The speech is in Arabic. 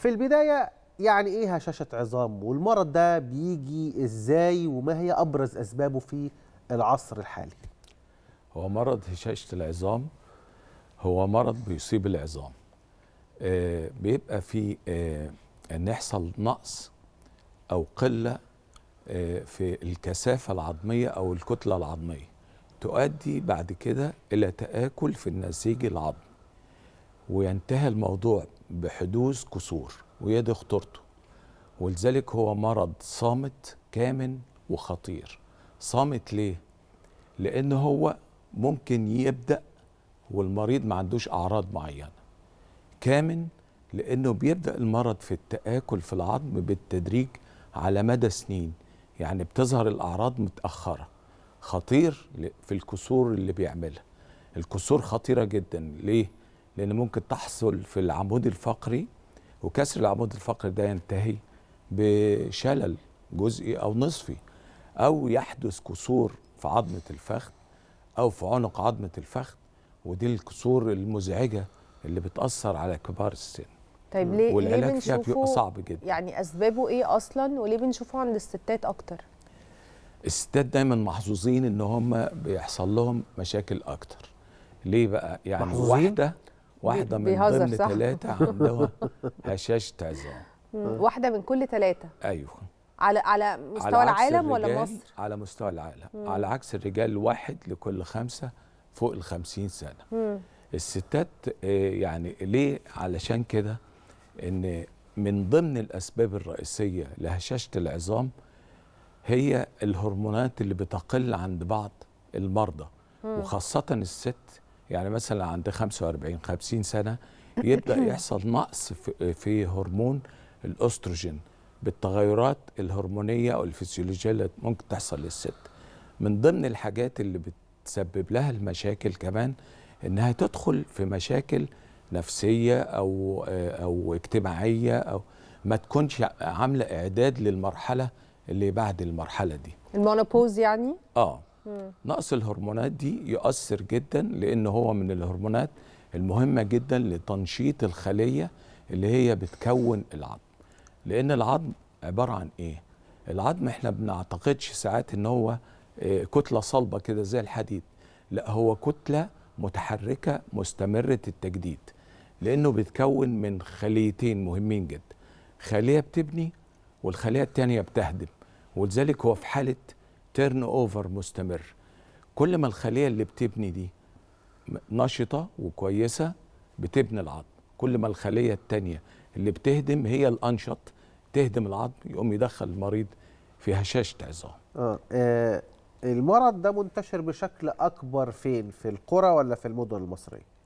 في البداية يعني إيه هشاشة عظام والمرض ده بيجي إزاي وما هي أبرز أسبابه في العصر الحالي هو مرض هشاشة العظام هو مرض بيصيب العظام آه بيبقى في آه أن يحصل نقص أو قلة آه في الكثافة العظمية أو الكتلة العظمية تؤدي بعد كده إلى تآكل في النسيج العظمي وينتهي الموضوع بحدوث كسور وهي دي خطورته ولذلك هو مرض صامت كامن وخطير صامت ليه؟ لأن هو ممكن يبدأ والمريض ما عندوش أعراض معينة كامن لأنه بيبدأ المرض في التآكل في العظم بالتدريج على مدى سنين يعني بتظهر الأعراض متأخرة خطير في الكسور اللي بيعملها الكسور خطيرة جدا ليه؟ لان ممكن تحصل في العمود الفقري وكسر العمود الفقري ده ينتهي بشلل جزئي او نصفي او يحدث كسور في عظمه الفخذ او في عنق عظمه الفخذ ودي الكسور المزعجه اللي بتاثر على كبار السن طيب ليه والعلاج ليه فيها بيبقى صعب جدا يعني اسبابه ايه اصلا وليه بنشوفه عند الستات اكتر الستات دايما محظوظين ان هم بيحصل لهم مشاكل اكتر ليه بقى يعني محظوظين؟ واحده واحده من ضمن ثلاثه عندها هشاشه عظام واحده من كل ثلاثه ايوه على على مستوى على العالم ولا مصر؟ على مستوى العالم مم. على عكس الرجال واحد لكل خمسه فوق ال 50 سنه مم. الستات آه، يعني ليه علشان كده ان من ضمن الاسباب الرئيسيه لهشاشه العظام هي الهرمونات اللي بتقل عند بعض المرضى مم. وخاصه الست يعني مثلا عند 45 50 سنه يبدا يحصل نقص في هرمون الاستروجين بالتغيرات الهرمونيه او الفسيولوجيه اللي ممكن تحصل للست من ضمن الحاجات اللي بتسبب لها المشاكل كمان انها تدخل في مشاكل نفسيه او او اجتماعيه او ما تكونش عامله اعداد للمرحله اللي بعد المرحله دي المونوبوز يعني اه نقص الهرمونات دي يؤثر جدا لان هو من الهرمونات المهمه جدا لتنشيط الخليه اللي هي بتكون العظم لان العظم عباره عن ايه العظم احنا بنعتقدش ساعات ان هو آه، كتله صلبه كده زي الحديد لا هو كتله متحركه مستمره التجديد لانه بيتكون من خليتين مهمين جدا خليه بتبني والخليه الثانيه بتهدم ولذلك هو في حاله تيرن اوفر مستمر كل ما الخليه اللي بتبني دي نشطه وكويسه بتبني العظم كل ما الخليه الثانيه اللي بتهدم هي الانشط تهدم العظم يقوم يدخل المريض في هشاشه عظام آه. آه المرض ده منتشر بشكل اكبر فين في القرى ولا في المدن المصريه